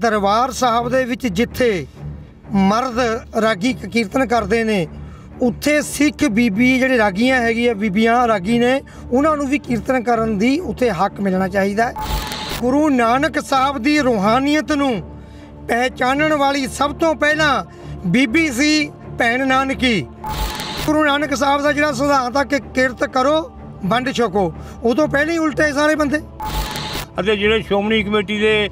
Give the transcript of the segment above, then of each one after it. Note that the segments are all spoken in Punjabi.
ਦਰਬਾਰ ਸਾਹਿਬ ਦੇ ਵਿੱਚ ਜਿੱਥੇ ਮਰਦ ਰਾਗੀ ਕੀਰਤਨ ਕਰਦੇ ਨੇ ਉੱਥੇ ਸਿੱਖ ਬੀਬੀ ਜਿਹੜੇ ਰਾਗੀਆਂ ਹੈਗੀਆਂ ਬੀਬੀਆਂ ਰਾਗੀ ਨੇ ਉਹਨਾਂ ਨੂੰ ਵੀ ਕੀਰਤਨ ਕਰਨ ਦੀ ਉੱਥੇ ਹੱਕ ਮਿਲਣਾ ਚਾਹੀਦਾ ਹੈ ਗੁਰੂ ਨਾਨਕ ਸਾਹਿਬ ਦੀ ਰੋਹਾਨੀਅਤ ਨੂੰ ਪਹਿਚਾਨਣ ਵਾਲੀ ਸਭ ਤੋਂ ਪਹਿਲਾਂ ਬੀਬੀ ਸੀ ਭੈਣ ਨਾਨਕੀ ਗੁਰੂ ਨਾਨਕ ਸਾਹਿਬ ਦਾ ਜਿਹੜਾ ਸਿਧਾਂਤ ਆ ਕਿ ਕਿਰਤ ਕਰੋ ਵੰਡ ਛਕੋ ਉਦੋਂ ਪਹਿਲੇ ਹੀ ਉਲਟੇ ਸਾਰੇ ਬੰਦੇ ਅਤੇ ਜਿਹੜੇ ਸ਼ੋਮਣੀ ਕਮੇਟੀ ਦੇ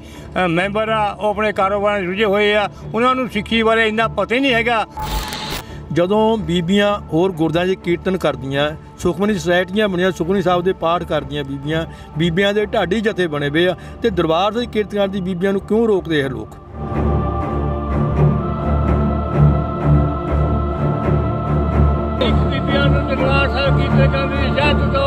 ਮੈਂਬਰ ਆ ਉਹ ਆਪਣੇ ਕਾਰੋਬਾਰ ਜੁੜੇ ਹੋਏ ਆ ਉਹਨਾਂ ਨੂੰ ਸਿੱਖੀ ਬਾਰੇ ਇੰਨਾ ਪਤਾ ਹੀ ਨਹੀਂ ਹੈਗਾ ਜਦੋਂ ਬੀਬੀਆਂ ਹੋਰ ਗੁਰਦਾਂ 'ਚ ਕੀਰਤਨ ਕਰਦੀਆਂ ਸੁਖਮਨੀ ਸੋਸਾਇਟੀਆਂ ਬਣੀਆਂ ਸੁਖਮਨੀ ਸਾਹਿਬ ਦੇ ਪਾਠ ਕਰਦੀਆਂ ਬੀਬੀਆਂ ਬੀਬੀਆਂ ਦੇ ਢਾਡੀ ਜਥੇ ਬਣੇ ਵੇ ਆ ਤੇ ਦਰਬਾਰ ਦੇ ਕੀਰਤਨ ਕਰਦੀ ਬੀਬੀਆਂ ਨੂੰ ਕਿਉਂ ਰੋਕਦੇ ਆ ਲੋਕ ਇੱਕ ਬੀਬੀਆਂ ਨੂੰ ਦਰਬਾਰ ਸਾਹਿਬ ਕੀਤੇ ਜਾਂਦੇ ਜਾਂ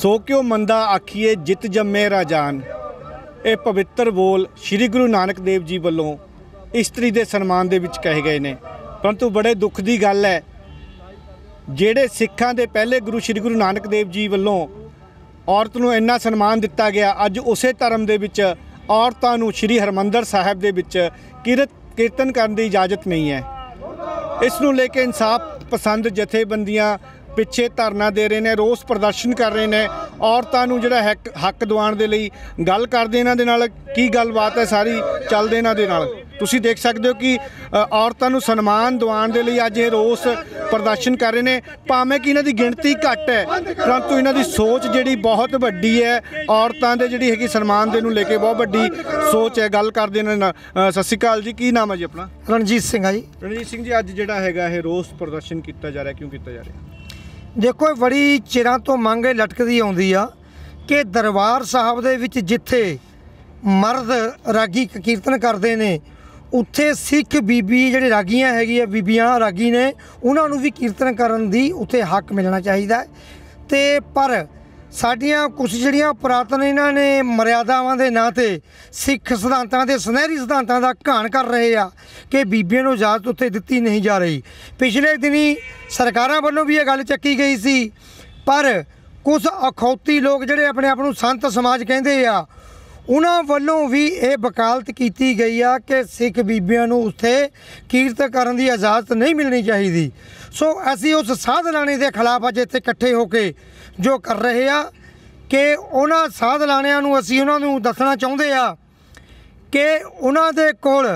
ਸੋ ਕਿਉ ਮੰਦਾ ਆਖੀਏ ਜਿਤ ਜੰਮੇ ਰਾਜਾਨ ਇਹ ਪਵਿੱਤਰ ਬੋਲ ਸ੍ਰੀ ਗੁਰੂ ਨਾਨਕ ਦੇਵ ਜੀ ਵੱਲੋਂ ਇਸਤਰੀ ਦੇ ਸਨਮਾਨ ਦੇ ਵਿੱਚ ਕਹੇ ਗਏ ਨੇ ਪਰੰਤੂ ਬੜੇ ਦੁੱਖ ਦੀ ਗੱਲ ਹੈ ਜਿਹੜੇ ਸਿੱਖਾਂ ਦੇ ਪਹਿਲੇ ਗੁਰੂ ਸ੍ਰੀ ਗੁਰੂ ਨਾਨਕ ਦੇਵ ਜੀ ਵੱਲੋਂ ਔਰਤ ਨੂੰ ਇੰਨਾ ਸਨਮਾਨ ਦਿੱਤਾ ਗਿਆ ਅੱਜ ਉਸੇ ਧਰਮ ਦੇ ਵਿੱਚ ਔਰਤਾਂ ਨੂੰ ਸ੍ਰੀ ਹਰਮੰਦਰ ਸਾਹਿਬ ਦੇ ਵਿੱਚ ਕਿਰਤ ਕੀਰਤਨ ਕਰਨ ਦੀ ਇਜਾਜ਼ਤ ਨਹੀਂ ਹੈ ਇਸ ਨੂੰ ਲੈ ਕੇ ਇਨਸਾਫ ਪਸੰਦ ਜਥੇਬੰਦੀਆਂ ਪਿੱਛੇ ਧਰਨਾ ਦੇ ਰਹੇ ਨੇ ਰੋਸ ਪ੍ਰਦਰਸ਼ਨ ਕਰ ਰਹੇ ਨੇ ਔਰਤਾਂ ਨੂੰ ਜਿਹੜਾ ਹੱਕ ਹੱਕ ਦਿਵਾਉਣ ਦੇ ਲਈ ਗੱਲ ਕਰਦੇ ਇਹਨਾਂ ਦੇ ਨਾਲ ਕੀ ਗੱਲਬਾਤ ਹੈ ਸਾਰੀ ਚੱਲਦੇ ਇਹਨਾਂ ਦੇ ਨਾਲ ਤੁਸੀਂ ਦੇਖ ਸਕਦੇ ਹੋ ਕਿ ਔਰਤਾਂ ਨੂੰ ਸਨਮਾਨ ਦਿਵਾਉਣ ਦੇ ਲਈ ਅੱਜ ਇਹ ਰੋਸ ਪ੍ਰਦਰਸ਼ਨ ਕਰ ਰਹੇ ਨੇ ਭਾਵੇਂ ਕਿ ਇਹਨਾਂ ਦੀ ਗਿਣਤੀ ਘੱਟ ਹੈ ਪਰੰਤੂ ਇਹਨਾਂ ਦੀ ਸੋਚ ਜਿਹੜੀ ਬਹੁਤ ਵੱਡੀ ਹੈ ਔਰਤਾਂ ਦੇ ਜਿਹੜੀ ਹੈਗੀ ਸਨਮਾਨ ਦੇ ਨੂੰ ਲੈ ਕੇ ਬਹੁਤ ਵੱਡੀ ਸੋਚ ਹੈ ਗੱਲ ਕਰਦੇ ਇਹਨਾਂ ਨਾਲ ਸਤਿ ਸ਼੍ਰੀ ਅਕਾਲ ਜੀ ਕੀ ਨਾਮ ਹੈ ਜੀ ਆਪਣਾ ਰਣਜੀਤ ਸਿੰਘ ਆ ਜੀ ਰਣਜੀਤ ਸਿੰਘ ਜੀ ਅੱਜ ਜਿਹੜਾ ਹੈਗਾ ਇਹ ਰੋਸ ਪ੍ਰਦਰਸ਼ਨ ਕੀਤਾ ਜਾ ਰਿਹਾ ਕਿਉਂ ਕੀਤਾ ਜਾ ਰਿਹਾ ਦੇਖੋ ਇਹ ਬੜੀ ਚਿਰਾਂ ਤੋਂ ਮੰਗੇ ਲਟਕਦੀ ਆਉਂਦੀ ਆ ਕਿ ਦਰਬਾਰ ਸਾਹਿਬ ਦੇ ਵਿੱਚ ਜਿੱਥੇ ਮਰਦ ਰਾਗੀ ਕੀਰਤਨ ਕਰਦੇ ਨੇ ਉੱਥੇ ਸਿੱਖ ਬੀਬੀ ਜਿਹੜੇ ਰਾਗੀਆਂ ਹੈਗੀ ਆ ਬੀਬੀਆਂ ਰਾਗੀ ਨੇ ਉਹਨਾਂ ਨੂੰ ਵੀ ਕੀਰਤਨ ਕਰਨ ਦੀ ਉੱਥੇ ਹੱਕ ਮਿਲਣਾ ਚਾਹੀਦਾ ਤੇ ਪਰ ਸਾਡੀਆਂ ਕੁਝ ਜਿਹੜੀਆਂ ਪ੍ਰਾਤਨ ਇਹਨਾਂ ਨੇ ਮਰਿਆਦਾਵਾਂ ਦੇ ਨਾਂ ਤੇ ਸਿੱਖ ਸਿਧਾਂਤਾਂ ਦੇ ਸੁਨਹਿਰੀ ਸਿਧਾਂਤਾਂ ਦਾ ਘਾਣ ਕਰ ਰਹੇ ਆ ਕਿ ਬੀਬੀਆਂ ਨੂੰ ਇਜਾਜ਼ਤ ਉੱਤੇ ਦਿੱਤੀ ਨਹੀਂ ਜਾ ਰਹੀ ਪਿਛਲੇ ਦਿਨੀ ਸਰਕਾਰਾਂ ਵੱਲੋਂ ਵੀ ਇਹ ਗੱਲ ਚੱਕੀ ਗਈ ਸੀ ਪਰ ਕੁਝ ਅਖੌਤੀ ਲੋਕ ਜਿਹੜੇ ਆਪਣੇ ਆਪ ਨੂੰ ਸੰਤ ਸਮਾਜ ਕਹਿੰਦੇ ਆ ਉਹਨਾਂ ਵੱਲੋਂ ਵੀ ਇਹ ਵਕਾਲਤ ਕੀਤੀ ਗਈ ਆ ਕਿ ਸਿੱਖ ਬੀਬੀਆਂ ਨੂੰ ਉੱਥੇ ਕੀਰਤ ਕਰਨ ਦੀ ਇਜਾਜ਼ਤ ਨਹੀਂ ਮਿਲਣੀ ਚਾਹੀਦੀ ਸੋ ਅਸੀਂ ਉਸ ਸਾਧ ਲਾਣੇ ਦੇ ਖਿਲਾਫ ਅੱਜ ਇੱਥੇ ਇਕੱਠੇ ਹੋ ਕੇ ਜੋ ਕਰ ਰਹੇ ਆ ਕਿ ਉਹਨਾਂ ਸਾਧ ਲਾਣਿਆਂ ਨੂੰ ਅਸੀਂ ਉਹਨਾਂ ਨੂੰ ਦੱਸਣਾ ਚਾਹੁੰਦੇ ਆ ਕਿ ਉਹਨਾਂ ਦੇ ਕੋਲ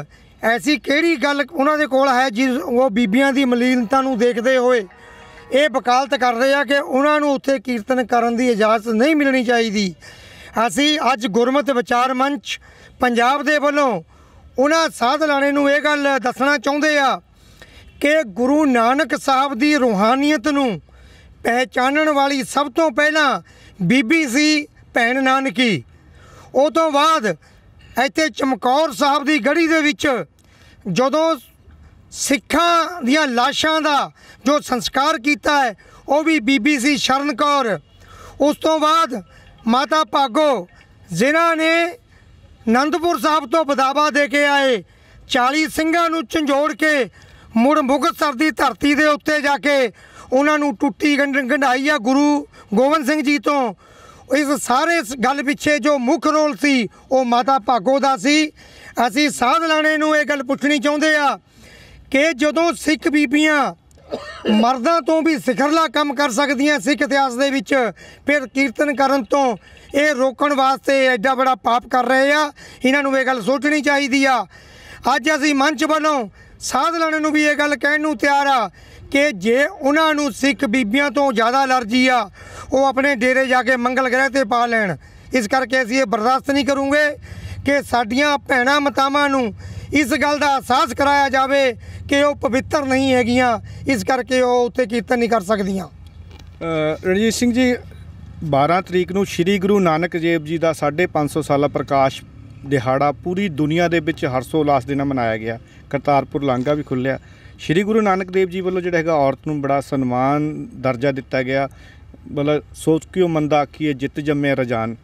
ਐਸੀ ਕਿਹੜੀ ਗੱਲ ਉਹਨਾਂ ਦੇ ਕੋਲ ਹੈ ਜਿਸ ਉਹ ਬੀਬੀਆਂ ਦੀ ਮਲੀਨਤਾ ਨੂੰ ਦੇਖਦੇ ਹੋਏ ਇਹ ਵਕਾਲਤ ਰਹੇ ਆ ਕਿ ਉਹਨਾਂ ਨੂੰ ਉੱਥੇ ਕੀਰਤਨ ਕਰਨ ਦੀ ਇਜਾਜ਼ਤ ਨਹੀਂ ਮਿਲਣੀ ਚਾਹੀਦੀ ਅਸੀਂ ਅੱਜ ਗੁਰਮਤ ਵਿਚਾਰ ਮੰਚ ਪੰਜਾਬ ਦੇ ਵੱਲੋਂ ਉਹਨਾਂ ਸਾਧ ਲਾਣੇ ਨੂੰ ਇਹ ਗੱਲ ਦੱਸਣਾ ਚਾਹੁੰਦੇ ਆ ਕਿ ਗੁਰੂ ਨਾਨਕ ਸਾਹਿਬ ਦੀ ਰੂਹਾਨੀਅਤ ਨੂੰ ਪਹਿਚਾਨਣ ਵਾਲੀ ਸਭ ਤੋਂ ਪਹਿਲਾਂ ਬੀਬੀ ਸੀ ਭੈਣ ਨਾਨਕੀ ਉਹ ਤੋਂ ਬਾਅਦ ਇੱਥੇ ਚਮਕੌਰ ਸਾਹਿਬ ਦੀ ਗੜੀ ਦੇ ਵਿੱਚ ਜਦੋਂ ਸਿੱਖਾਂ ਦੀਆਂ ਲਾਸ਼ਾਂ ਦਾ ਜੋ ਸੰਸਕਾਰ ਕੀਤਾ ਹੈ ਉਹ ਵੀ ਬੀਬੀ ਸੀ ਸ਼ਰਨ ਕੌਰ ਉਸ ਤੋਂ ਬਾਅਦ ਮਾਤਾ ਭਾਗੋ ਜਿਨ੍ਹਾਂ ਨੇ ਨੰਦਪੁਰ ਸਾਹਿਬ ਤੋਂ ਬਦਾਵਾ ਦੇ ਕੇ ਆਏ 40 ਸਿੰਘਾਂ ਨੂੰ ਝੰਜੋੜ ਕੇ ਮੁਰਮੁਗਤ ਸਰਦੀ ਧਰਤੀ ਦੇ ਉੱਤੇ ਜਾ ਕੇ ਉਹਨਾਂ ਨੂੰ ਟੁੱਟੀ ਗੰਢਾਈ ਆ ਗੁਰੂ ਗੋਬਿੰਦ ਸਿੰਘ ਜੀ ਤੋਂ ਇਸ ਸਾਰੇ ਗੱਲ ਪਿੱਛੇ ਜੋ ਮੁੱਖ ਰੋਲ ਸੀ ਉਹ ਮਾਤਾ ਭਾਗੋ ਦਾ ਸੀ ਅਸੀਂ ਸਾਧ ਲਾਣੇ ਨੂੰ ਇਹ ਗੱਲ ਪੁੱਛਣੀ ਚਾਹੁੰਦੇ ਆ ਕਿ ਜਦੋਂ ਸਿੱਖ ਬੀਬੀਆਂ ਮਰਦਾਂ ਤੋਂ ਵੀ ਸਿਖਰਲਾ ਕੰਮ ਕਰ ਸਕਦੀਆਂ ਸਿੱਖ ਇਤਿਹਾਸ ਦੇ ਵਿੱਚ ਫਿਰ ਕੀਰਤਨ ਕਰਨ ਤੋਂ ਇਹ ਰੋਕਣ ਵਾਸਤੇ ਐਡਾ ਬੜਾ ਪਾਪ ਕਰ ਰਹੇ ਆ ਇਹਨਾਂ ਨੂੰ ਇਹ ਗੱਲ ਸੋਚਣੀ ਚਾਹੀਦੀ ਆ ਅੱਜ ਅਸੀਂ ਮੰਚ ਵੱਲੋਂ ਸਾਧ ਲਾਣੇ ਨੂੰ ਵੀ ਇਹ ਗੱਲ ਕਹਿਣ ਨੂੰ ਤਿਆਰ ਆ ਕਿ ਜੇ ਉਹਨਾਂ ਨੂੰ ਸਿੱਖ ਬੀਬੀਆਂ ਤੋਂ ਜ਼ਿਆਦਾ ਅਲਰਜੀ ਆ ਉਹ ਆਪਣੇ ਡੇਰੇ ਜਾ ਕੇ ਮੰਗਲ ਗ੍ਰਹਿ ਤੇ ਪਾ ਲੈਣ ਇਸ ਕਰਕੇ ਅਸੀਂ ਇਹ ਬਰਦਾਸ਼ਤ ਨਹੀਂ ਕਰੂੰਗੇ ਕਿ ਸਾਡੀਆਂ ਭੈਣਾਂ ਮਤਾਵਾਂ ਨੂੰ ਇਸ ਗੱਲ ਦਾ ਅਹਿਸਾਸ ਕਰਾਇਆ ਜਾਵੇ ਕਿ ਉਹ ਪਵਿੱਤਰ ਨਹੀਂ ਹੈਗੀਆਂ ਇਸ ਕਰਕੇ ਉਹ ਉੱਥੇ ਕੀਰਤਨ ਨਹੀਂ ਕਰ ਸਕਦੀਆਂ ਰਣਜੀਤ ਸਿੰਘ ਜੀ 12 ਤਰੀਕ ਨੂੰ ਸ੍ਰੀ ਗੁਰੂ ਨਾਨਕ ਦੇਵ ਜੀ ਦਾ 550 ਸਾਲਾ ਪ੍ਰਕਾਸ਼ ਦਿਹਾੜਾ ਪੂਰੀ ਦੁਨੀਆ ਦੇ ਵਿੱਚ ਹਰਸ਼ੋ ਉਲਾਸ ਦੇ ਨਾਲ ਮਨਾਇਆ ਗਿਆ ਕਰਤਾਰਪੁਰ ਲਾਂਘਾ ਵੀ ਖੁੱਲਿਆ ਸ਼੍ਰੀ ਗੁਰੂ ਨਾਨਕ ਦੇਵ ਜੀ ਵੱਲੋਂ ਜਿਹੜਾ ਹੈਗਾ ਔਰਤ ਨੂੰ ਬੜਾ ਸਨਮਾਨ ਦਰਜਾ ਦਿੱਤਾ ਗਿਆ ਮਤਲਬ ਸੋਚ ਕਿਉ ਮੰਦਾ ਆਖੀਏ ਜਿੱਤ ਜੰਮੇ ਰਜਾਨ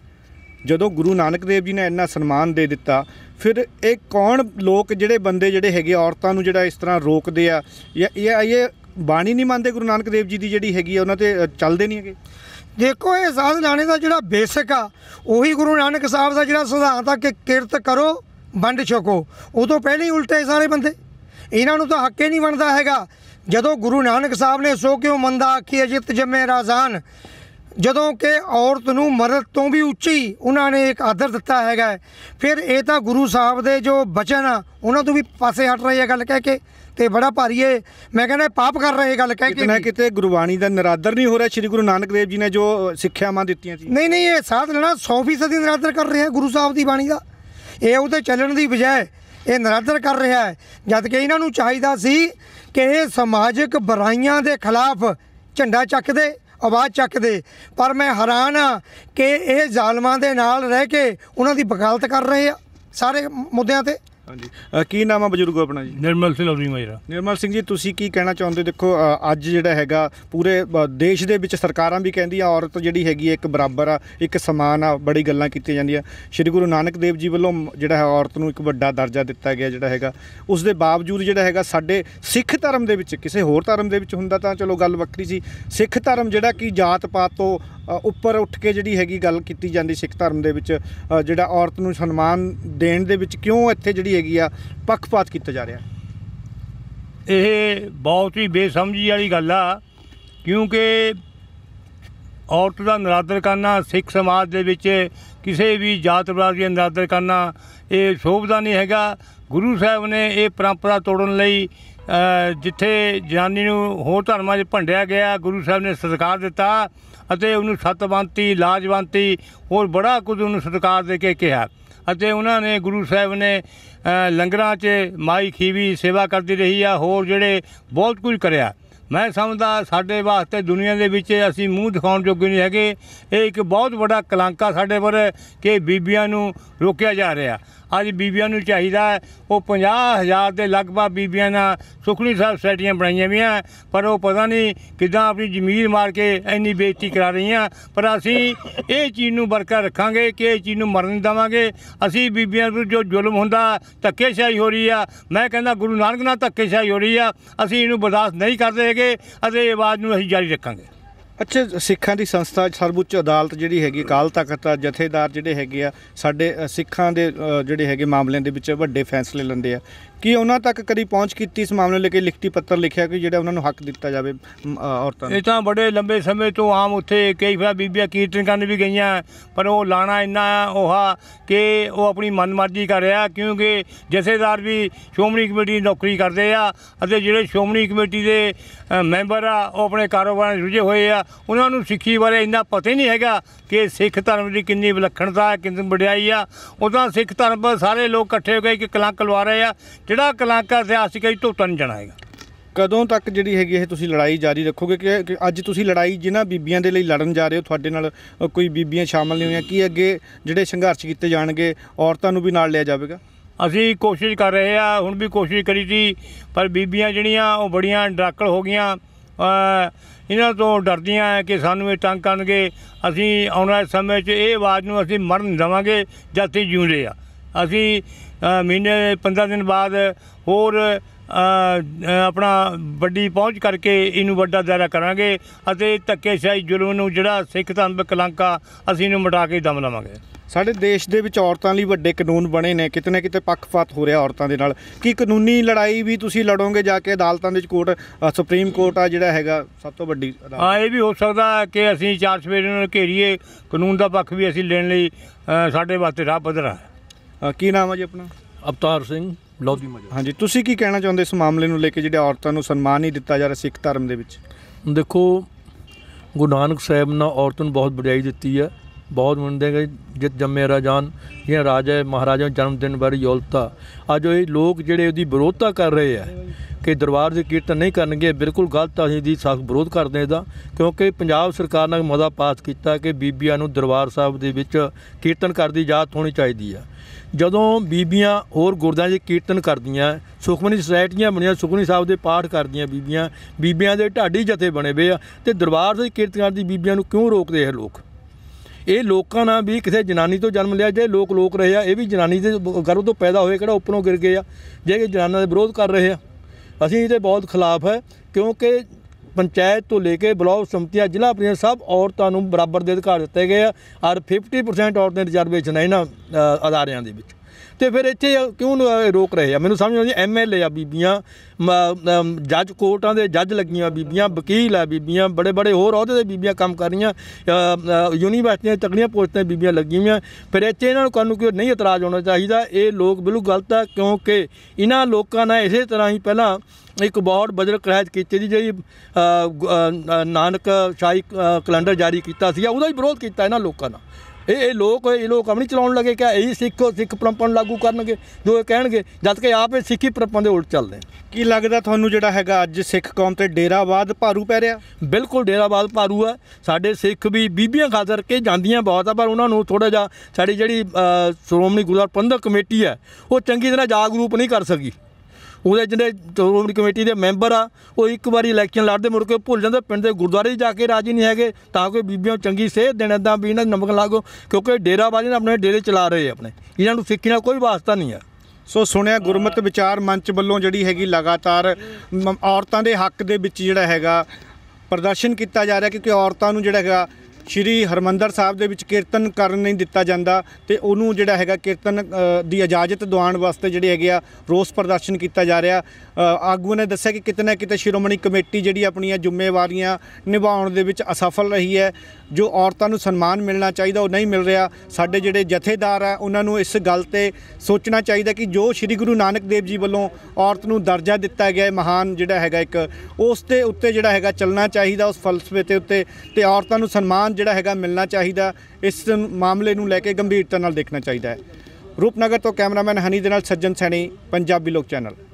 ਜਦੋਂ ਗੁਰੂ ਨਾਨਕ ਦੇਵ ਜੀ ਨੇ ਇੰਨਾ ਸਨਮਾਨ ਦੇ ਦਿੱਤਾ ਫਿਰ ਇਹ ਕੌਣ ਲੋਕ ਜਿਹੜੇ ਬੰਦੇ ਜਿਹੜੇ ਹੈਗੇ ਔਰਤਾਂ ਨੂੰ ਜਿਹੜਾ ਇਸ ਤਰ੍ਹਾਂ ਰੋਕਦੇ ਆ ਜਾਂ ਇਹ ਇਹ ਬਾਣੀ ਨਹੀਂ ਮੰਨਦੇ ਗੁਰੂ ਨਾਨਕ ਦੇਵ ਜੀ ਦੀ ਜਿਹੜੀ ਹੈਗੀ ਆ ਉਹਨਾਂ ਤੇ ਚੱਲਦੇ ਨਹੀਂ ਹੈਗੇ ਦੇਖੋ ਇਹ ਸਾਧ ਜਾਣੇ ਦਾ ਜਿਹੜਾ ਬੇਸਿਕ ਆ ਉਹੀ ਗੁਰੂ ਨਾਨਕ ਸਾਹਿਬ ਦਾ ਜਿਹੜਾ ਸਿਧਾਂਤ ਆ ਕਿ ਕਿਰਤ ਕਰੋ ਵੰਡ ਛਕੋ ਉਦੋਂ ਪਹਿਲੇ ਹੀ ਉਲਟੇ ਸਾਰੇ ਬੰਦੇ ਇਹਨਾਂ ਨੂੰ ਤਾਂ ਹੱਕੇ ਨਹੀਂ ਬਣਦਾ ਹੈਗਾ ਜਦੋਂ ਗੁਰੂ ਨਾਨਕ ਸਾਹਿਬ ਨੇ ਸੋ ਕਿਉਂ ਮੰਦਾ ਆਖੀ ਅਜਿਤ ਜਮੇ ਰਾਜ਼ਾਨ ਜਦੋਂ ਕਿ ਔਰਤ ਨੂੰ ਮਰਦ ਤੋਂ ਵੀ ਉੱਚੀ ਉਹਨਾਂ ਨੇ ਇੱਕ ਆਦਰ ਦਿੱਤਾ ਹੈਗਾ ਫਿਰ ਇਹ ਤਾਂ ਗੁਰੂ ਸਾਹਿਬ ਦੇ ਜੋ ਬਚਨ ਆ ਉਹਨਾਂ ਤੋਂ ਵੀ ਪਾਸੇ ਹਟ ਰਹੀ ਹੈ ਗੱਲ ਕਹਿ ਕੇ ਤੇ ਬੜਾ ਭਾਰੀ ਏ ਮੈਂ ਕਹਿੰਦਾ ਪਾਪ ਕਰ ਰਹੇ ਗੱਲ ਕਹਿ ਕੇ ਮੈਂ ਕਿਤੇ ਗੁਰਬਾਣੀ ਦਾ ਨਰਾਦਰ ਨਹੀਂ ਹੋ ਰਿਹਾ ਸ੍ਰੀ ਗੁਰੂ ਨਾਨਕ ਦੇਵ ਜੀ ਨੇ ਜੋ ਸਿੱਖਿਆਵਾਂ ਦਿੱਤੀਆਂ ਸੀ ਨਹੀਂ ਨਹੀਂ ਇਹ ਸਾਧ ਲੈਣਾ 100% ਨਰਾਦਰ ਕਰ ਰਹੇ ਹੈ ਗੁਰੂ ਸਾਹਿਬ ਦੀ ਬਾਣੀ ਦਾ ਇਹ ਉਹਦੇ ਚੱਲਣ ਦੀ ਬਜਾਏ ਇਹ ਨਿਰਾਦਰ ਕਰ ਰਿਹਾ ਹੈ ਜਦ ਕਿ ਇਹਨਾਂ ਨੂੰ ਚਾਹੀਦਾ ਸੀ ਕਿ ਇਹ ਸਮਾਜਿਕ ਬੁਰਾਈਆਂ ਦੇ ਖਿਲਾਫ ਝੰਡਾ ਚੱਕਦੇ ਆਵਾਜ਼ ਚੱਕਦੇ ਪਰ ਮੈਂ ਹੈਰਾਨ ਆ ਕਿ ਇਹ ਜ਼ਾਲਮਾਂ ਦੇ ਨਾਲ ਰਹਿ ਕੇ ਉਹਨਾਂ ਦੀ ਵਕਾਲਤ ਕਰ ਰਹੇ ਆ ਸਾਰੇ ਮੁੱਦਿਆਂ ਤੇ ਹਾਂਜੀ ਕੀ ਨਾਮ ਆ ਬਜ਼ੁਰਗੋ ਆਪਣਾ ਜੀ ਨਿਰਮਲ ਸਿੰਘ ਲੋਰੀ ਮਾਜਰਾ ਨਿਰਮਲ ਸਿੰਘ ਜੀ ਤੁਸੀਂ ਕੀ ਕਹਿਣਾ ਚਾਹੁੰਦੇ ਦੇਖੋ ਅੱਜ ਜਿਹੜਾ ਹੈਗਾ ਪੂਰੇ ਦੇਸ਼ ਦੇ ਵਿੱਚ ਸਰਕਾਰਾਂ ਵੀ ਕਹਿੰਦੀਆਂ ਔਰਤ ਜਿਹੜੀ ਹੈਗੀ ਹੈ ਇੱਕ ਬਰਾਬਰ ਆ ਇੱਕ ਸਮਾਨ ਆ ਬੜੀ ਗੱਲਾਂ ਕੀਤੀਆਂ ਜਾਂਦੀਆਂ ਸ੍ਰੀ ਗੁਰੂ ਨਾਨਕ ਦੇਵ ਜੀ ਵੱਲੋਂ ਜਿਹੜਾ ਹੈ ਔਰਤ ਨੂੰ ਇੱਕ ਵੱਡਾ ਦਰਜਾ ਦਿੱਤਾ ਗਿਆ ਜਿਹੜਾ ਹੈਗਾ ਉਸ ਦੇ ਬਾਵਜੂਦ ਜਿਹੜਾ ਹੈਗਾ ਸਾਡੇ ਸਿੱਖ ਧਰਮ ਦੇ ਵਿੱਚ ਕਿਸੇ ਹੋਰ ਧਰਮ ਦੇ ਵਿੱਚ ਹੁੰਦਾ ਤਾਂ ਚਲੋ ਗੱਲ ਵੱਖਰੀ ਸੀ ਸਿੱਖ ਧਰਮ ਜਿਹੜਾ ਕਿ ਜਾਤ ਪਾਤ ਤੋਂ ਉੱਪਰ ਉੱਠ ਕੇ ਜਿਹੜੀ ਹੈਗੀ ਗੱਲ ਕੀਤੀ ਜਾਂਦੀ ਸਿੱਖ ਧਰਮ ਦੇ ਵਿੱਚ ਜਿਹੜਾ ਔਰਤ ਨੂੰ ਸਨਮਾਨ ਦੇਣ ਦੇ ਵਿੱਚ ਕਿਉਂ ਇੱਥੇ ਜਿਹੜੀ ਹੈਗੀ ਆ ਪੱਖਪਾਤ ਕੀਤਾ ਜਾ ਰਿਹਾ ਇਹ ਬਹੁਤ ਹੀ ਬੇਸਮਝੀ ਵਾਲੀ ਗੱਲ ਆ ਕਿਉਂਕਿ ਔਰਤ ਦਾ ਨਰਾਦਰ ਕਰਨਾ ਸਿੱਖ ਸਮਾਜ ਦੇ ਵਿੱਚ ਕਿਸੇ ਵੀ ਜਾਤ ਪਾਤ ਦੀ ਨਰਾਦਰ ਕਰਨਾ ਇਹ ਸ਼ੋਭਦਾ ਨਹੀਂ ਹੈਗਾ ਗੁਰੂ ਸਾਹਿਬ ਨੇ ਇਹ ਪਰੰਪਰਾ ਤੋੜਨ ਲਈ ਜਿੱਥੇ ਜਾਨੀ ਨੂੰ ਹੋਰ ਧਰਮਾਂ 'ਚ ਭੰਡਿਆ ਗਿਆ ਗੁਰੂ ਸਾਹਿਬ ਨੇ ਸਤਿਕਾਰ ਦਿੱਤਾ ਅਤੇ ਉਹਨੂੰ ਸਤਵੰਤੀ ਲਾਜਵੰਤੀ ਹੋਰ ਬੜਾ ਕੁਝ ਉਹਨੂੰ ਸਤਿਕਾਰ ਦੇ ਕੇ ਕਿਹਾ ਅਤੇ ਉਹਨਾਂ ਨੇ ਗੁਰੂ ਸਾਹਿਬ ਨੇ ਲੰਗਰਾਂ 'ਚ ਮਾਈ ਖੀਵੀ ਸੇਵਾ ਕਰਦੀ ਰਹੀ ਆ ਹੋਰ ਜਿਹੜੇ ਬਹੁਤ ਕੁਝ ਕਰਿਆ ਮੈਂ ਸਮਝਦਾ ਸਾਡੇ ਵਾਸਤੇ ਦੁਨੀਆ ਦੇ ਵਿੱਚ ਅਸੀਂ ਮੂੰਹ ਦਿਖਾਉਣ ਜੋਗੇ ਨਹੀਂ ਹੈਗੇ ਇਹ ਇੱਕ ਬਹੁਤ ਵੱਡਾ ਕਲੰਕਾ ਸਾਡੇ ਪਰ ਕਿ ਬੀਬੀਆਂ ਨੂੰ ਰੋਕਿਆ ਜਾ ਰਿਹਾ ਅੱਜ ਬੀਬੀਆਂ ਨੂੰ ਚਾਹੀਦਾ ਉਹ 50000 ਦੇ ਲਗਭਗ ਬੀਬੀਆਂ ਨਾਲ ਸੁਖਣੀ ਸਾਹਿਬ ਸੈਟੀਆਂ ਬਣਾਈਆਂ ਵੀਆਂ ਪਰ ਉਹ ਪਤਾ ਨਹੀਂ ਕਿਦਾਂ ਆਪਣੀ ਜ਼ਮੀਰ ਮਾਰ ਕੇ ਇੰਨੀ ਬੇਇੱਜ਼ਤੀ ਕਰਾ ਰਹੀਆਂ ਪਰ ਅਸੀਂ ਇਹ ਚੀਜ਼ ਨੂੰ ਬਰਕਰਾਰ ਰੱਖਾਂਗੇ ਕਿ ਇਹ ਚੀਜ਼ ਨੂੰ ਮਰਨ ਦੇਵਾਂਗੇ ਦਵਾਂਗੇ ਅਸੀਂ ਬੀਬੀਆਂ ਨੂੰ ਜੋ ਜ਼ੁਲਮ ਹੁੰਦਾ ਧੱਕੇਸ਼ਾਹੀ ਹੋ ਰਹੀ ਆ ਮੈਂ ਕਹਿੰਦਾ ਗੁਰੂ ਨਾਨਕ ਨਾਲ ਧੱਕੇਸ਼ਾਹੀ ਹੋ ਰਹੀ ਆ ਅਸੀਂ ਇਹਨੂੰ ਬਰਦਾਸ਼ਤ ਨਹੀਂ ਕਰਦੇ ਹੈਗੇ ਅਤੇ ਇਹ ਆਵਾਜ਼ ਨੂੰ ਅਸੀਂ ਜਾਰੀ ਰੱਖਾਂਗੇ ਅੱਛਾ ਸਿੱਖਾਂ ਦੀ ਸੰਸਥਾ ਸਰਵਉੱਚ ਅਦਾਲਤ ਜਿਹੜੀ ਹੈਗੀ ਕਾਲ ਤਖਤ ਦਾ ਜਥੇਦਾਰ ਜਿਹੜੇ ਹੈਗੇ ਆ ਸਾਡੇ ਸਿੱਖਾਂ ਦੇ ਜਿਹੜੇ ਹੈਗੇ ਮਾਮਲਿਆਂ ਦੇ ਵਿੱਚ ਵੱਡੇ ਫੈਸਲੇ ਲੈਂਦੇ ਆ ਕੀ ਉਹਨਾਂ ਤੱਕ ਕਦੀ ਪਹੁੰਚ ਕੀਤੀ ਇਸ ਮਾਮਲੇ ਲੈ ਕੇ ਲਿਖਤੀ ਪੱਤਰ ਲਿਖਿਆ ਕਿ ਜਿਹੜਾ ਉਹਨਾਂ ਨੂੰ ਹੱਕ ਦਿੱਤਾ ਜਾਵੇ ਔਰਤਾਂ ਨੂੰ ਇਹ ਤਾਂ ਬੜੇ ਲੰਬੇ ਸਮੇਂ ਤੋਂ ਆਮ ਉੱਥੇ ਕਈ ਵਾਰ ਬੀਬੀਆਂ ਕੀਰਤਨ ਕਰਨ ਵੀ ਗਈਆਂ ਪਰ ਉਹ ਲਾਣਾ ਇੰਨਾ ਉਹਾ ਕਿ ਉਹ ਆਪਣੀ ਮਨਮਰਜ਼ੀ ਕਰ ਰਿਹਾ ਕਿਉਂਕਿ ਜਥੇਦਾਰ ਵੀ ਸ਼ੋਮਣੀ ਕਮੇਟੀ ਨੌਕਰੀ ਕਰਦੇ ਆ ਅਤੇ ਜਿਹੜੇ ਸ਼ੋਮਣੀ ਕਮੇਟੀ ਦੇ ਮੈਂਬਰ ਆ ਉਹ ਆਪਣੇ ਕਾਰੋਬਾਰ ਵਿੱਚ ਰੁੱਝੇ ਹੋਏ ਆ ਉਹਨਾਂ ਨੂੰ ਸਿੱਖੀ ਬਾਰੇ ਇੰਨਾ ਪਤਾ ਹੀ ਨਹੀਂ ਹੈਗਾ ਕਿ ਸਿੱਖ ਧਰਮ ਦੀ ਕਿੰਨੀ ਵਿਲੱਖਣਤਾ ਹੈ ਕਿੰਨੀ ਵਡਿਆਈ ਆ ਉਦਾਂ ਸਿੱਖ ਧਰਮ ਸਾਰੇ ਲੋਕ ਇਕੱਠੇ ਹੋ ਗਏ ਕਿ ਕਲੰਕ ਲਵਾ ਰਹੇ ਆ ਜਿਹੜਾ ਕਲੰਕ ਸਿਆਸੀ ਕਈ ਹੈ ਜਣਾਏਗਾ ਕਦੋਂ ਤੱਕ ਜਿਹੜੀ ਹੈਗੀ ਇਹ ਤੁਸੀਂ ਲੜਾਈ ਜਾਰੀ ਰੱਖੋਗੇ ਕਿ ਅੱਜ ਤੁਸੀਂ ਲੜਾਈ ਜਿਨ੍ਹਾਂ ਬੀਬੀਆਂ ਦੇ ਲਈ ਲੜਨ ਜਾ ਰਹੇ ਹੋ ਤੁਹਾਡੇ ਨਾਲ ਕੋਈ ਬੀਬੀਆਂ ਸ਼ਾਮਲ ਨਹੀਂ ਹੋਈਆਂ ਕੀ ਅੱਗੇ ਜਿਹੜੇ ਸੰਘਰਸ਼ ਕੀਤੇ ਜਾਣਗੇ ਔਰਤਾਂ ਨੂੰ ਵੀ ਨਾਲ ਲਿਆ ਜਾਵੇਗਾ ਅਸੀਂ ਕੋਸ਼ਿਸ਼ ਕਰ ਰਹੇ ਆ ਹੁਣ ਵੀ ਕੋਸ਼ਿਸ਼ ਕਰੀ ਸੀ ਪਰ ਬੀਬੀਆਂ ਜਿਹੜੀਆਂ ਉਹ ਬੜੀਆਂ ਡਰਾਕਲ ਹੋ ਗਈਆਂ ਇਹਨਾਂ ਤੋਂ ਡਰਦੀਆਂ ਆ ਕਿ ਸਾਨੂੰ ਇਹ ਟੰਗ ਕਰਨਗੇ ਅਸੀਂ ਆਉਣ ਵਾਲੇ ਸਮੇਂ 'ਚ ਇਹ ਆਵਾਜ਼ ਨੂੰ ਅਸੀਂ ਮਰਨ ਦੇਵਾਂਗੇ ਜਦ ਤੱਕ ਜਿਉਂਦੇ ਆ ਅਸੀਂ ਮਹੀਨੇ 15 ਦਿਨ ਬਾਅਦ ਹੋਰ ਆਪਣਾ ਵੱਡੀ ਪਹੁੰਚ ਕਰਕੇ ਇਹਨੂੰ ਵੱਡਾ ਦਾਇਰਾ ਕਰਾਂਗੇ ਅਤੇ ਧੱਕੇਸ਼ਾਹੀ ਜ਼ੁਲਮ ਨੂੰ ਜਿਹੜਾ ਸਿੱਖ ਧਰਮ ਕਲੰਕਾ ਅਸੀਂ ਇਹਨੂੰ ਮਿਟਾ ਕੇ ਦਮ ਲਾਵਾਂਗੇ ਸਾਡੇ ਦੇਸ਼ ਦੇ ਵਿੱਚ ਔਰਤਾਂ ਲਈ ਵੱਡੇ ਕਾਨੂੰਨ ਬਣੇ ਨੇ ਕਿਤੇ ਨਾ ਕਿਤੇ ਪੱਖਪਾਤ ਹੋ ਰਿਹਾ ਔਰਤਾਂ ਦੇ ਨਾਲ ਕੀ ਕਾਨੂੰਨੀ ਲੜਾਈ ਵੀ ਤੁਸੀਂ ਲੜੋਗੇ ਜਾ ਕੇ ਅਦਾਲਤਾਂ ਦੇ ਵਿੱਚ ਕੋਰਟ ਸੁਪਰੀਮ ਕੋਰਟ ਆ ਜਿਹੜਾ ਹੈਗਾ ਸਭ ਤੋਂ ਵੱਡੀ ਹਾਂ ਇਹ ਵੀ ਹੋ ਸਕਦਾ ਕਿ ਅਸੀਂ ਚਾਰ ਸਵੇਰ ਨੂੰ ਘੇਰੀਏ ਕਾਨੂੰਨ ਦਾ ਪੱਖ ਵੀ ਅਸੀਂ ਲੈਣ ਲਈ ਸਾਡੇ ਵਾਸਤੇ ਰਾਹ ਪੱਧਰਾ ਕੀ ਨਾਮ ਹੈ ਜੀ ਆਪਣਾ ਅਵਤਾਰ ਸਿੰਘ ਲੋਧੀ ਮਜਾ ਹਾਂਜੀ ਤੁਸੀਂ ਕੀ ਕਹਿਣਾ ਚਾਹੁੰਦੇ ਇਸ ਮਾਮਲੇ ਨੂੰ ਲੈ ਕੇ ਜਿਹੜੇ ਔਰਤਾਂ ਨੂੰ ਸਨਮਾਨ ਨਹੀਂ ਦਿੱਤਾ ਜਾ ਰਿਹਾ ਸਿੱਖ ਧਰਮ ਦੇ ਵਿੱਚ ਦੇਖੋ ਗੁਰੂ ਨਾਨਕ ਸਾਹਿਬ ਨੇ ਔਰਤ ਨੂੰ ਬਹੁਤ ਵਡਿਆਈ ਦਿੱਤੀ ਹੈ ਬਹੁਤ ਮੰਨਦੇ ਕਿ ਜਿਤ ਜੰਮੇ ਰਾਜਾਨ ਜਾਂ ਰਾਜਾ ਮਹਾਰਾਜਾ ਜਨਮ ਦਿਨ ਬਾਰੇ ਯੋਲਤਾ ਅੱਜ ਉਹ ਇਹ ਲੋਕ ਜਿਹੜੇ ਉਹਦੀ ਵਿਰੋਧਤਾ ਕਰ ਰਹੇ ਆ ਕਿ ਦਰਬਾਰ ਦੇ ਕੀਰਤਨ ਨਹੀਂ ਕਰਨਗੇ ਬਿਲਕੁਲ ਗਲਤ ਅਸੀਂ ਦੀ ਸਖਤ ਵਿਰੋਧ ਕਰਦੇ ਇਹਦਾ ਕਿਉਂਕਿ ਪੰਜਾਬ ਸਰਕਾਰ ਨੇ ਮਤਾ ਪਾਸ ਕੀਤਾ ਕਿ ਬੀਬੀਆਂ ਨੂੰ ਦਰਬਾਰ ਸਾਹਿਬ ਦੇ ਵਿੱਚ ਕੀਰਤਨ ਕਰਦੀ ਜਾਤ ਹੋਣੀ ਚਾਹੀਦੀ ਆ ਜਦੋਂ ਬੀਬੀਆਂ ਹੋਰ ਗੁਰਦਾਂ 'ਚ ਕੀਰਤਨ ਕਰਦੀਆਂ ਸੁਖਮਨੀ ਸੋਸਾਇਟੀਆਂ ਬਣੀਆਂ ਸੁਖਮਨੀ ਸਾਹਿਬ ਦੇ ਪਾਠ ਕਰਦੀਆਂ ਬੀਬੀਆਂ ਬੀਬੀਆਂ ਦੇ ਢਾਡੀ ਜਥੇ ਬਣੇ ਵੇ ਆ ਤੇ ਦਰਬਾਰ ਦੇ ਕੀਰਤਨ ਕਰਦੀ ਬੀਬੀਆਂ ਨੂੰ ਕਿਉਂ ਰੋਕਦੇ ਆ ਲੋਕ ਇਹ ਲੋਕਾਂ ਨਾਲ ਵੀ ਕਿਸੇ ਜਨਾਨੀ ਤੋਂ ਜਨਮ ਲਿਆ ਜੇ ਲੋਕ ਲੋਕ ਰਹੇ ਆ ਇਹ ਵੀ ਜਨਾਨੀ ਦੇ ਗਰਭ ਤੋਂ ਪੈਦਾ ਹੋਏ ਕਿਹੜਾ ਉੱਪਰੋਂ ਗਿਰ ਗਏ ਆ ਜੇ ਇਹ ਜਨਾਨਾ ਦੇ ਵਿਰੋਧ ਕਰ ਰਹੇ ਆ ਅਸੀਂ ਇਹਦੇ ਬਹੁਤ ਖਿਲਾਫ ਹੈ ਕਿਉਂਕਿ ਪੰਚਾਇਤ ਤੋਂ ਲੈ ਕੇ ਬਲਾਕ ਸਮਤੀਆਂ ਜ਼ਿਲ੍ਹਾ ਪ੍ਰੀਸ਼ਦ ਸਭ ਔਰਤਾਂ ਨੂੰ ਬਰਾਬਰ ਦੇ ਅਧਿਕਾਰ ਦਿੱਤੇ ਗਏ ਆ ਔਰ 50% ਔਰਤਾਂ ਦੇ ਰਿਜ਼ਰਵੇਸ਼ਨ ਹੈ ਇਹਨਾਂ ਅਦਾਰਿਆਂ ਦੇ ਵਿੱਚ ਤੇ ਫਿਰ ਇੱਥੇ ਕਿਉਂ ਰੋਕ ਰਹੇ ਆ ਮੈਨੂੰ ਸਮਝ ਨਹੀਂ ਆਉਂਦੀ ਐਮਐਲਏ ਆ ਬੀਬੀਆਂ ਜੱਜ ਕੋਰਟਾਂ ਦੇ ਜੱਜ ਲੱਗੀਆਂ ਬੀਬੀਆਂ ਵਕੀਲ ਆ ਬੀਬੀਆਂ ਬੜੇ ਬੜੇ ਹੋਰ ਅਹੁਦੇ ਦੇ ਬੀਬੀਆਂ ਕੰਮ ਕਰ ਰਹੀਆਂ ਯੂਨੀਵਰਸਿਟੀਆਂ ਤਕੜੀਆਂ ਪੋਸਟਾਂ ਬੀਬੀਆਂ ਲੱਗੀਆਂ ਹੋਈਆਂ ਫਿਰ ਇੱਥੇ ਇਹਨਾਂ ਨੂੰ ਕਾਨੂੰਨ ਕਿਉਂ ਨਹੀਂ ਇਤਰਾਜ਼ ਹੋਣਾ ਚਾਹੀਦਾ ਇਹ ਲੋਕ ਬਿਲਕੁਲ ਗਲਤ ਆ ਕਿਉਂਕਿ ਇਹਨਾਂ ਲੋਕਾਂ ਨਾਲ ਇਸੇ ਤਰ੍ਹਾਂ ਹੀ ਪਹਿਲਾਂ ਇੱਕ ਬਹੁਤ ਬਜਰ ਕਰਾਇਤ ਕੀਤੀ ਜੀ ਜਿਹੜੀ ਨਾਨਕ ਸ਼ਾਹੀ ਕੈਲੰਡਰ ਜਾਰੀ ਕੀਤਾ ਸੀ ਉਹਦਾ ਹੀ ਵਿਰੋਧ ਕੀਤਾ ਇਹਨਾਂ ਲੋਕਾਂ ਦਾ ਇਹ ਇਹ ਲੋਕ ਇਹ ਲੋਕ ਆਪਣੀ ਚਲਾਉਣ ਲੱਗੇ ਕਿ ਇਹ ਸਿੱਖ ਸਿੱਖ ਪਰੰਪਰਾ ਲਾਗੂ ਕਰਨਗੇ ਜੋ ਇਹ ਕਹਿਣਗੇ ਜਦ ਕਿ ਆਪ ਇਹ ਸਿੱਖੀ ਪਰੰਪਰਾ ਦੇ ਉਲਟ ਚੱਲਦੇ ਕੀ ਲੱਗਦਾ ਤੁਹਾਨੂੰ ਜਿਹੜਾ ਹੈਗਾ ਅੱਜ ਸਿੱਖ ਕੌਮ ਤੇ ਡੇਰਾਵਾਦ ਭਾਰੂ ਪੈ ਰਿਹਾ ਬਿਲਕੁਲ ਡੇਰਾਵਾਦ ਭਾਰੂ ਹੈ ਸਾਡੇ ਸਿੱਖ ਵੀ ਬੀਬੀਆਂ ਖਾਦਰ ਕੇ ਜਾਂਦੀਆਂ ਬਹੁਤ ਆ ਪਰ ਉਹਨਾਂ ਨੂੰ ਥੋੜਾ ਜਿਹਾ ਸਾਡੀ ਜਿਹੜੀ ਸ਼੍ਰੋਮਣੀ ਗੁਰਦੁਆਰਾ ਪ੍ਰਬੰਧਕ ਕਮੇਟੀ ਹੈ ਉਹ ਚੰਗੀ ਤਰ੍ਹਾਂ ਜਾਗਰੂਕ ਨਹੀਂ ਕਰ ਸਕੀ ਉਹਦੇ ਜਿਹੜੇ ਸ਼੍ਰੋਮਣੀ ਕਮੇਟੀ ਦੇ ਮੈਂਬਰ ਆ ਉਹ ਇੱਕ ਵਾਰੀ ਇਲੈਕਸ਼ਨ ਲੜਦੇ ਮੁੜ ਕੇ ਭੁੱਲ ਜਾਂਦੇ ਪਿੰਡ ਦੇ ਗੁਰਦੁਆਰੇ ਜਾ ਕੇ ਰਾਜੀ ਨਹੀਂ ਹੈਗੇ ਤਾਂ ਕੋਈ ਬੀਬੀਆਂ ਚੰਗੀ ਸੇਧ ਦੇਣ ਦਾ ਵੀ ਇਹਨਾਂ ਨਮਕ ਲਾਗੋ ਕਿਉਂਕਿ ਡੇਰਾਬਾਜ਼ੀ ਨੇ ਆਪਣੇ ਡੇਰੇ ਚਲਾ ਰਹੇ ਆਪਣੇ ਇਹਨਾਂ ਨੂੰ ਸਿੱਖੀ ਨਾਲ ਕੋਈ ਵਾਸਤਾ ਨਹੀਂ ਆ ਸੋ ਸੁਣਿਆ ਗੁਰਮਤ ਵਿਚਾਰ ਮੰਚ ਵੱਲੋਂ ਜਿਹੜੀ ਹੈਗੀ ਲਗਾਤਾਰ ਔਰਤਾਂ ਦੇ ਹੱਕ ਦੇ ਵਿੱਚ ਜਿਹੜਾ ਹੈਗਾ ਪ੍ਰਦਰਸ਼ਨ ਕੀਤਾ ਜਾ ਰਿਹਾ ਕਿਉਂਕਿ ਔਰਤਾਂ ਨੂੰ ਜਿਹੜਾ ਹੈਗਾ ਸ਼੍ਰੀ ਹਰਮੰਦਰ ਸਾਹਿਬ ਦੇ ਵਿੱਚ ਕੀਰਤਨ ਕਰਨ ਨਹੀਂ ਦਿੱਤਾ ਜਾਂਦਾ ਤੇ ਉਹਨੂੰ ਜਿਹੜਾ ਹੈਗਾ ਕੀਰਤਨ ਦੀ ਇਜਾਜ਼ਤ ਦਿਵਾਉਣ ਵਾਸਤੇ ਜਿਹੜੇ ਹੈਗੇ ਆ ਰੋਸ ਪ੍ਰਦਰਸ਼ਨ ਕੀਤਾ ਜਾ ਰਿਹਾ ਆਗੂ ਨੇ ਦੱਸਿਆ ਕਿ ਕਿਤਨੇ ਕਿਤੇ ਸ਼੍ਰੋਮਣੀ ਕਮੇਟੀ ਜਿਹੜੀ ਆਪਣੀਆਂ ਜ਼ਿੰਮੇਵਾਰੀਆਂ ਨਿਭਾਉਣ ਦੇ ਵਿੱਚ ਅਸਫਲ ਰਹੀ ਹੈ ਜੋ ਔਰਤਾਂ ਨੂੰ ਸਨਮਾਨ ਮਿਲਣਾ ਚਾਹੀਦਾ ਉਹ ਨਹੀਂ ਮਿਲ ਰਿਹਾ ਸਾਡੇ ਜਿਹੜੇ ਜਥੇਦਾਰ ਆ ਉਹਨਾਂ ਨੂੰ ਇਸ ਗੱਲ ਤੇ ਸੋਚਣਾ ਚਾਹੀਦਾ ਕਿ ਜੋ ਸ੍ਰੀ ਗੁਰੂ ਨਾਨਕ ਦੇਵ ਜੀ ਵੱਲੋਂ ਔਰਤ ਨੂੰ ਦਰਜਾ ਦਿੱਤਾ ਗਿਆ ਮਹਾਨ ਜਿਹੜਾ ਹੈਗਾ ਇੱਕ ਉਸ ਤੇ ਉੱਤੇ ਜਿਹੜਾ ਹੈਗਾ ਚੱਲਣਾ ਚਾਹੀਦਾ ਉਸ ਫਲਸਫੇ ਤੇ ਉੱਤੇ ਤੇ ਔਰਤਾਂ ਨੂੰ ਸਨਮਾਨ ਜਿਹੜਾ ਹੈਗਾ ਮਿਲਣਾ ਚਾਹੀਦਾ ਇਸ ਮਾਮਲੇ ਨੂੰ ਲੈ ਕੇ ਗੰਭੀਰਤਾ ਨਾਲ ਦੇਖਣਾ ਚਾਹੀਦਾ ਹੈ ਰੂਪਨਗਰ ਤੋਂ ਕੈਮਰਾਮੈਨ ਹਨੀ ਦੇ ਨਾਲ ਸੱਜਣ ਸੈਣੀ ਪੰਜਾਬੀ ਲੋਕ ਚੈਨਲ